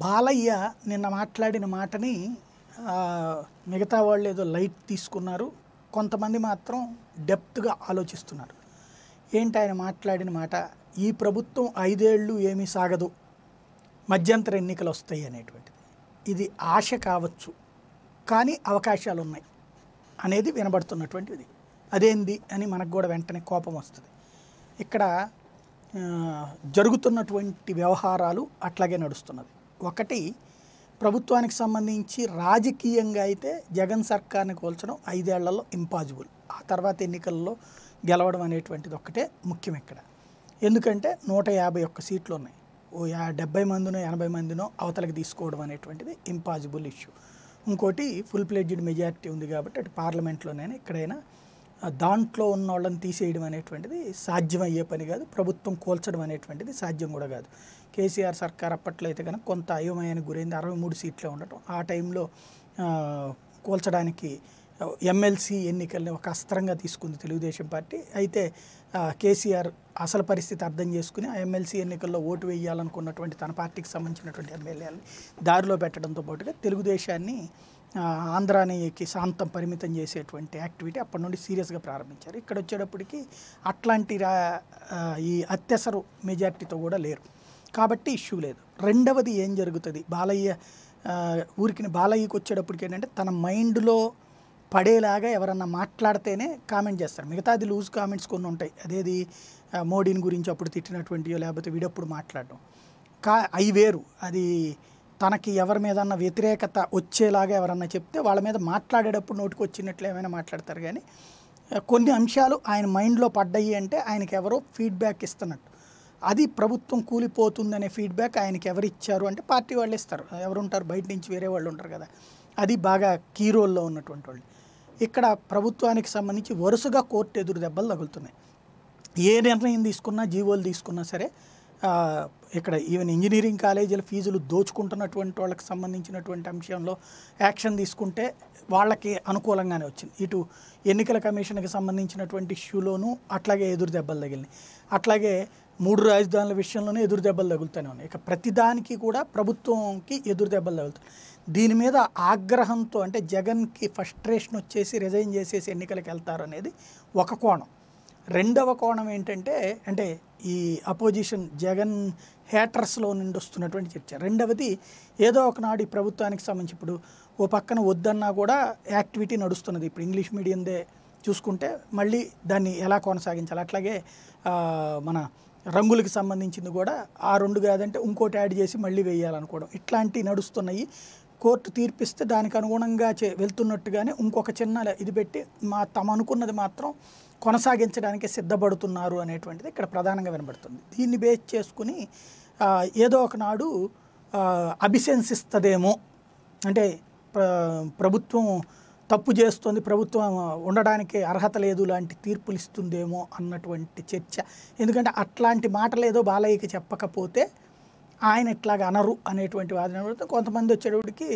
బాలయ్య నిన్న మాట్లాడిన మాటని మిగతా వాళ్ళు ఏదో లైట్ తీసుకున్నారు కొంతమంది మాత్రం డెప్త్గా ఆలోచిస్తున్నారు ఏంటి ఆయన మాట్లాడిన మాట ఈ ప్రభుత్వం ఐదేళ్ళు ఏమీ సాగదు మధ్యంతర ఎన్నికలు వస్తాయి అనేటువంటిది ఇది ఆశ కావచ్చు కానీ అవకాశాలు ఉన్నాయి అనేది వినబడుతున్నటువంటిది అదేంది అని మనకు కూడా వెంటనే కోపం వస్తుంది ఇక్కడ జరుగుతున్నటువంటి వ్యవహారాలు అట్లాగే నడుస్తున్నది ఒకటి ప్రభుత్వానికి సంబంధించి రాజకీయంగా అయితే జగన్ సర్కార్ని కోల్చడం ఐదేళ్లలో ఇంపాసిబుల్ ఆ తర్వాత ఎన్నికల్లో గెలవడం అనేటువంటిది ఒక్కటే ముఖ్యం ఇక్కడ ఎందుకంటే నూట యాభై ఒక్క సీట్లు ఉన్నాయి ఓ యా డెబ్బై మందినో ఎనభై మందినో అవతలకి తీసుకోవడం అనేటువంటిది ఇంపాసిబుల్ ఇష్యూ ఇంకోటి ఫుల్ ప్లెడ్జ్డ్ మెజారిటీ ఉంది కాబట్టి అటు పార్లమెంట్లోనైనా ఎక్కడైనా దాంట్లో ఉన్న వాళ్ళని తీసేయడం అనేటువంటిది సాధ్యమయ్యే పని కాదు ప్రభుత్వం కూల్చడం అనేటువంటిది సాధ్యం కూడా కాదు కేసీఆర్ సర్కార్ అప్పట్లో అయితే కనుక కొంత అయోమయానికి గురైంది అరవై మూడు సీట్లే ఉండటం ఆ టైంలో కూల్చడానికి ఎమ్మెల్సీ ఎన్నికల్ని ఒక అస్త్రంగా తీసుకుంది తెలుగుదేశం పార్టీ అయితే కేసీఆర్ అసలు పరిస్థితి అర్థం చేసుకుని ఆ ఎమ్మెల్సీ ఎన్నికల్లో ఓటు వేయాలనుకున్నటువంటి తన పార్టీకి సంబంధించినటువంటి ఎమ్మెల్యేలని దారిలో పెట్టడంతో పాటుగా తెలుగుదేశాన్ని ఆంధ్రానికి శాంతం పరిమితం చేసేటువంటి యాక్టివిటీ అప్పటి నుండి సీరియస్గా ప్రారంభించారు ఇక్కడ వచ్చేటప్పటికి అట్లాంటి రా ఈ అత్యసరు మెజార్టీతో కూడా లేరు కాబట్టి ఇష్యూ లేదు రెండవది ఏం జరుగుతుంది బాలయ్య ఊరికి బాలయ్యకి వచ్చేటప్పటికి ఏంటంటే తన మైండ్లో పడేలాగా ఎవరన్నా మాట్లాడితేనే కామెంట్ చేస్తారు మిగతాది లూజ్ కామెంట్స్ కొన్ని ఉంటాయి అదేది మోడీని గురించి అప్పుడు తిట్టినటువంటియో లేకపోతే వీడప్పుడు మాట్లాడడం కా అవి వేరు అది తనకి ఎవరి మీదన్నా వ్యతిరేకత వచ్చేలాగా ఎవరన్నా చెప్తే వాళ్ళ మీద మాట్లాడేటప్పుడు నోటికి వచ్చినట్లు ఏమైనా మాట్లాడతారు కానీ కొన్ని అంశాలు ఆయన మైండ్లో పడ్డాయి అంటే ఆయనకి ఎవరో ఫీడ్బ్యాక్ ఇస్తున్నట్టు అది ప్రభుత్వం కూలిపోతుందనే ఫీడ్బ్యాక్ ఆయనకి ఎవరు ఇచ్చారు అంటే పార్టీ వాళ్ళు ఇస్తారు ఎవరుంటారు బయట నుంచి వేరే వాళ్ళు ఉంటారు కదా అది బాగా కీ రోల్లో ఉన్నటువంటి వాళ్ళు ఇక్కడ ప్రభుత్వానికి సంబంధించి వరుసగా కోర్టు ఎదురు దెబ్బలు తగులుతున్నాయి ఏ నిర్ణయం తీసుకున్నా జీవోలు తీసుకున్నా సరే ఇక్కడ ఈవెన్ ఇంజనీరింగ్ కాలేజీల ఫీజులు దోచుకుంటున్నటువంటి వాళ్ళకి సంబంధించినటువంటి అంశంలో యాక్షన్ తీసుకుంటే వాళ్ళకి అనుకూలంగానే వచ్చింది ఇటు ఎన్నికల కమిషన్కి సంబంధించినటువంటి ఇష్యూలోనూ అట్లాగే ఎదురు దెబ్బలు తగిలినాయి అట్లాగే మూడు రాజధానుల విషయంలోనూ ఎదురు దెబ్బలు తగులుతూనే ఉన్నాయి ఇక ప్రతిదానికి కూడా ప్రభుత్వంకి ఎదురు దెబ్బలు తగులుతాయి దీని మీద ఆగ్రహంతో అంటే జగన్కి ఫస్ట్రేషన్ వచ్చేసి రిజైన్ చేసేసి ఎన్నికలకు వెళ్తారు అనేది ఒక కోణం రెండవ కోణం ఏంటంటే అంటే ఈ అపోజిషన్ జగన్ హ్యాటర్స్లో నుండి వస్తున్నటువంటి చర్చ రెండవది ఏదో ఒకనాడు ఈ ప్రభుత్వానికి సంబంధించి ఇప్పుడు ఓ పక్కన వద్దన్నా కూడా యాక్టివిటీ నడుస్తున్నది ఇప్పుడు ఇంగ్లీష్ మీడియందే చూసుకుంటే మళ్ళీ దాన్ని ఎలా కొనసాగించాలి అట్లాగే మన రంగులకి సంబంధించింది కూడా ఆ రెండు కాదంటే ఇంకోటి యాడ్ చేసి మళ్ళీ వేయాలనుకోవడం ఇట్లాంటివి నడుస్తున్నాయి కోర్టు తీర్పిస్తే దానికి అనుగుణంగా చే వెళ్తున్నట్టుగానే ఇంకొక చిన్న ఇది పెట్టి మా తమ అనుకున్నది మాత్రం కొనసాగించడానికి సిద్ధపడుతున్నారు అనేటువంటిది ఇక్కడ ప్రధానంగా వినబడుతుంది దీన్ని బేస్ చేసుకుని ఏదో ఒకనాడు అభిశంసిస్తుందేమో అంటే ప్ర ప్రభుత్వం తప్పు చేస్తుంది ప్రభుత్వం ఉండడానికి అర్హత లేదు లాంటి తీర్పులు ఇస్తుందేమో అన్నటువంటి చర్చ ఎందుకంటే అట్లాంటి మాటలేదో బాలయ్యకి చెప్పకపోతే ఆయన ఇట్లాగా అనరు అనేటువంటి వాదన కొంతమంది వచ్చేటప్పటికి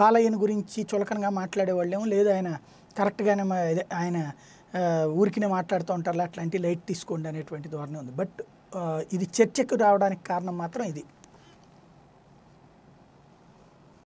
బాలయ్యను గురించి చులకనగా మాట్లాడేవాళ్ళేమో లేదు ఆయన కరెక్ట్గానే ఆయన ఊరికినే మాట్లాడుతూ ఉంటారు అట్లాంటి లైట్ తీసుకోండి అనేటువంటి ధోరణి ఉంది బట్ ఇది చర్చకు రావడానికి కారణం మాత్రం ఇది